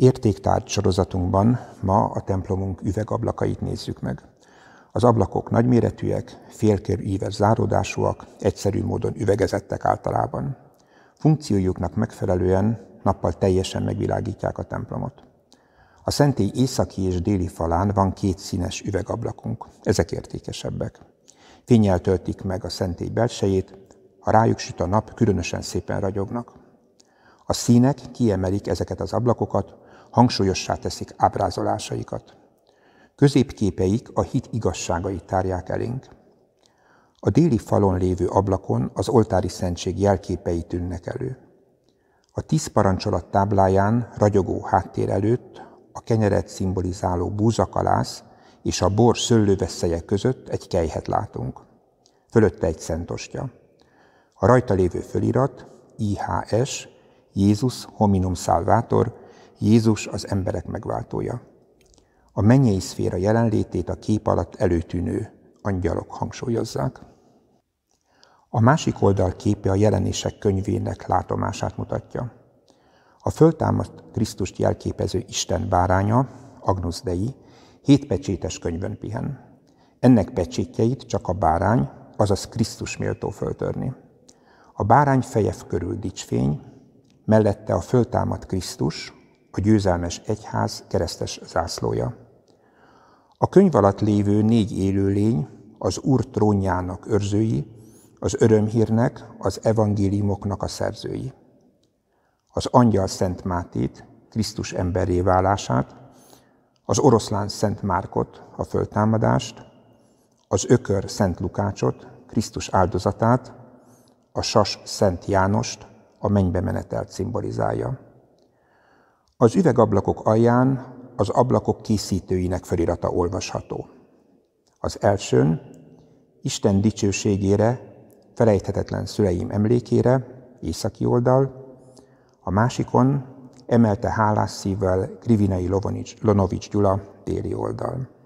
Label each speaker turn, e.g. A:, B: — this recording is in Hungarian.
A: Értéktárgy sorozatunkban ma a templomunk üvegablakait nézzük meg. Az ablakok nagyméretűek, íves záródásúak, egyszerű módon üvegezettek általában. Funkciójuknak megfelelően nappal teljesen megvilágítják a templomot. A szentély északi és déli falán van két színes üvegablakunk, ezek értékesebbek. Fényel töltik meg a szentély belsejét, ha rájuk süt a nap, különösen szépen ragyognak. A színek kiemelik ezeket az ablakokat, hangsúlyossá teszik ábrázolásaikat. Középképeik a hit igazságait tárják elénk. A déli falon lévő ablakon az oltári szentség jelképei tűnnek elő. A tíz parancsolat tábláján ragyogó háttér előtt a kenyeret szimbolizáló búzakalász és a bor szőlőveszeje között egy kejhet látunk. Fölötte egy szentostya. A rajta lévő fölirat IHS, Jézus Hominum Salvator, Jézus az emberek megváltója. A mennyei szféra jelenlétét a kép alatt előtűnő angyalok hangsúlyozzák. A másik oldal képe a jelenések könyvének látomását mutatja. A föltámadt Krisztust jelképező Isten báránya, Agnus Dei, hétpecsétes könyvön pihen. Ennek pecsétjeit csak a bárány, azaz Krisztus méltó föltörni. A bárány fejev körül dicsfény, mellette a föltámadt Krisztus, a győzelmes egyház keresztes zászlója. A könyv alatt lévő négy élőlény az Úr trónjának őrzői, az örömhírnek, az evangéliumoknak a szerzői. Az angyal Szent Mátét, Krisztus emberré válását, az oroszlán Szent Márkot, a föltámadást, az ökör Szent Lukácsot, Krisztus áldozatát, a sas Szent Jánost, a mennybe menetelt szimbolizálja. Az üvegablakok alján az ablakok készítőinek felirata olvasható. Az elsőn Isten dicsőségére, felejthetetlen szüleim emlékére, északi oldal, a másikon emelte hálás szívvel Grivinei Lonovics Gyula déli oldal.